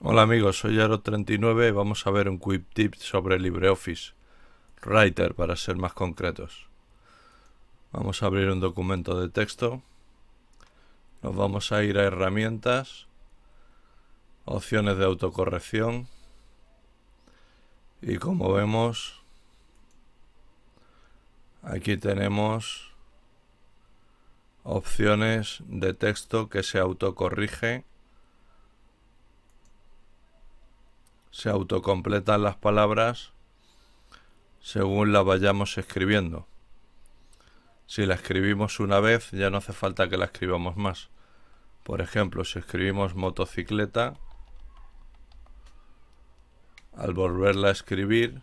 Hola amigos, soy Yaro39 y vamos a ver un quick tip sobre LibreOffice Writer para ser más concretos. Vamos a abrir un documento de texto. Nos vamos a ir a herramientas, opciones de autocorrección y como vemos aquí tenemos opciones de texto que se autocorrige se autocompletan las palabras según las vayamos escribiendo. Si la escribimos una vez, ya no hace falta que la escribamos más. Por ejemplo, si escribimos motocicleta, al volverla a escribir,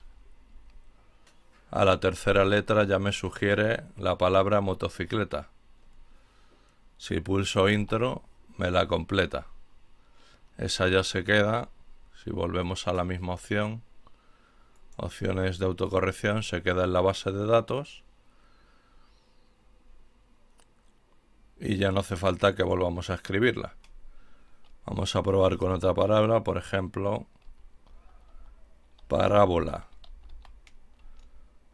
a la tercera letra ya me sugiere la palabra motocicleta. Si pulso intro, me la completa. Esa ya se queda si volvemos a la misma opción, opciones de autocorrección, se queda en la base de datos. Y ya no hace falta que volvamos a escribirla. Vamos a probar con otra palabra, por ejemplo, parábola.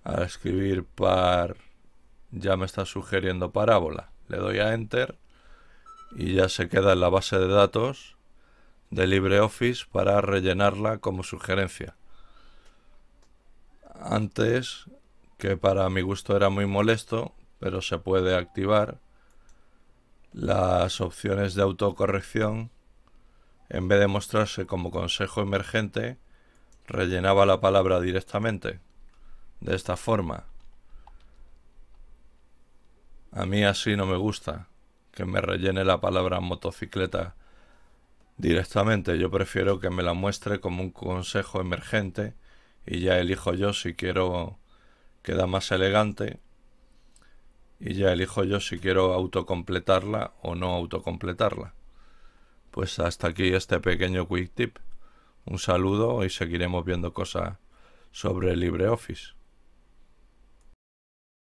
Al escribir par, ya me está sugiriendo parábola. Le doy a Enter y ya se queda en la base de datos de LibreOffice para rellenarla como sugerencia. Antes, que para mi gusto era muy molesto, pero se puede activar las opciones de autocorrección. En vez de mostrarse como consejo emergente, rellenaba la palabra directamente. De esta forma. A mí así no me gusta que me rellene la palabra motocicleta directamente. Yo prefiero que me la muestre como un consejo emergente y ya elijo yo si quiero queda más elegante y ya elijo yo si quiero autocompletarla o no autocompletarla. Pues hasta aquí este pequeño quick tip. Un saludo y seguiremos viendo cosas sobre LibreOffice.